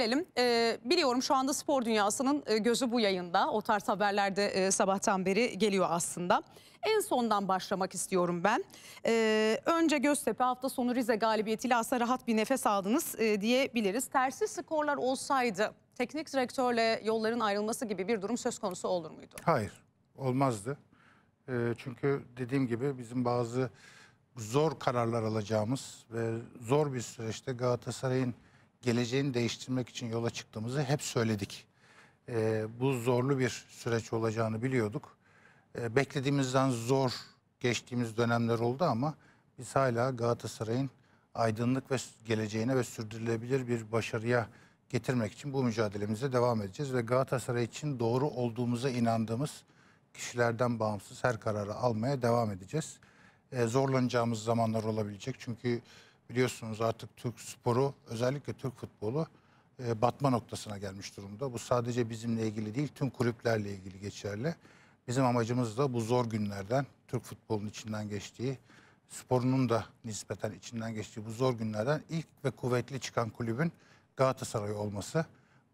Gelelim. Ee, biliyorum şu anda spor dünyasının gözü bu yayında. O tarz haberler de e, sabahtan beri geliyor aslında. En sondan başlamak istiyorum ben. Ee, önce Göztepe hafta sonu Rize galibiyetiyle aslında rahat bir nefes aldınız e, diyebiliriz. Tersi skorlar olsaydı teknik direktörle yolların ayrılması gibi bir durum söz konusu olur muydu? Hayır olmazdı. E, çünkü dediğim gibi bizim bazı zor kararlar alacağımız ve zor bir süreçte Galatasaray'ın geleceğini değiştirmek için yola çıktığımızı hep söyledik. E, bu zorlu bir süreç olacağını biliyorduk. E, beklediğimizden zor geçtiğimiz dönemler oldu ama biz hala Galatasaray'ın aydınlık ve geleceğine ve sürdürülebilir bir başarıya getirmek için bu mücadelemize devam edeceğiz ve Galatasaray için doğru olduğumuza inandığımız kişilerden bağımsız her kararı almaya devam edeceğiz. Ee, zorlanacağımız zamanlar olabilecek çünkü biliyorsunuz artık Türk sporu özellikle Türk futbolu e, batma noktasına gelmiş durumda. Bu sadece bizimle ilgili değil tüm kulüplerle ilgili geçerli. Bizim amacımız da bu zor günlerden Türk futbolunun içinden geçtiği sporunun da nispeten içinden geçtiği bu zor günlerden ilk ve kuvvetli çıkan kulübün Galatasaray olması.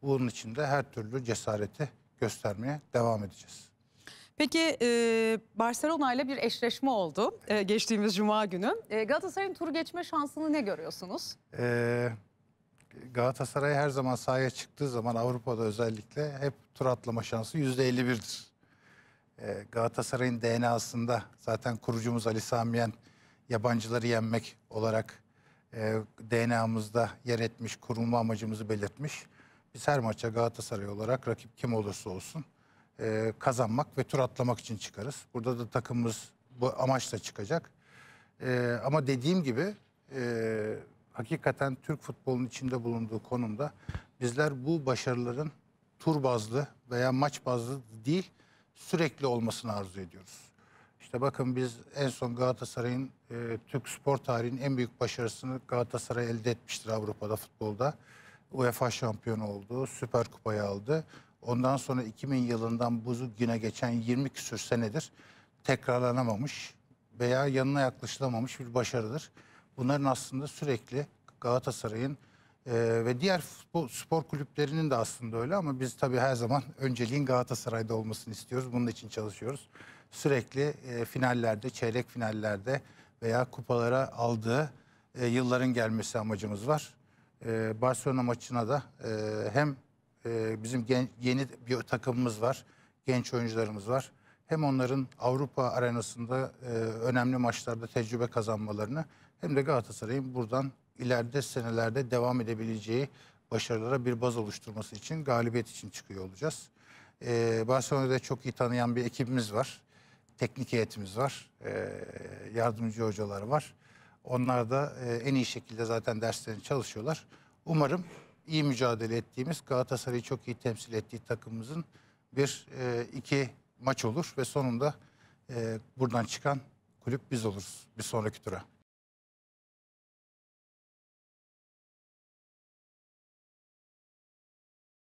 Bunun için de her türlü cesareti göstermeye devam edeceğiz. Peki e, Barcelona ile bir eşleşme oldu e, geçtiğimiz Cuma günü. E, Galatasaray'ın tur geçme şansını ne görüyorsunuz? E, Galatasaray her zaman sahaya çıktığı zaman Avrupa'da özellikle hep tur atlama şansı %51'dir. E, Galatasaray'ın DNA'sında zaten kurucumuz Ali Samiyen yabancıları yenmek olarak e, DNA'mızda yer etmiş, kurulma amacımızı belirtmiş. Biz her maça Galatasaray olarak rakip kim olursa olsun e, kazanmak ve tur atlamak için çıkarız. Burada da takımımız bu amaçla çıkacak. E, ama dediğim gibi e, hakikaten Türk futbolunun içinde bulunduğu konumda bizler bu başarıların tur bazlı veya maç bazlı değil sürekli olmasını arzu ediyoruz. İşte bakın biz en son Galatasaray'ın e, Türk spor tarihinin en büyük başarısını Galatasaray elde etmiştir Avrupa'da futbolda. UEFA şampiyonu oldu, Süper Kupayı aldı. Ondan sonra 2000 yılından buzu güne geçen 20 küsür senedir tekrarlanamamış veya yanına yaklaşılamamış bir başarıdır. Bunların aslında sürekli Galatasaray'ın e, ve diğer futbol, spor kulüplerinin de aslında öyle ama biz tabii her zaman önceliğin Galatasaray'da olmasını istiyoruz. Bunun için çalışıyoruz. Sürekli e, finallerde, çeyrek finallerde veya kupalara aldığı e, yılların gelmesi amacımız var. E, Barcelona maçına da e, hem ee, bizim gen, yeni bir takımımız var. Genç oyuncularımız var. Hem onların Avrupa arenasında e, önemli maçlarda tecrübe kazanmalarını hem de Galatasaray'ın buradan ileride senelerde devam edebileceği başarılara bir baz oluşturması için galibiyet için çıkıyor olacağız. Ee, Barcelona'da çok iyi tanıyan bir ekibimiz var. Teknik heyetimiz var. Ee, yardımcı hocalar var. Onlar da e, en iyi şekilde zaten derslerini çalışıyorlar. Umarım iyi mücadele ettiğimiz Galatasaray'ı çok iyi temsil ettiği takımımızın bir e, iki maç olur ve sonunda e, buradan çıkan kulüp biz oluruz bir sonraki tura.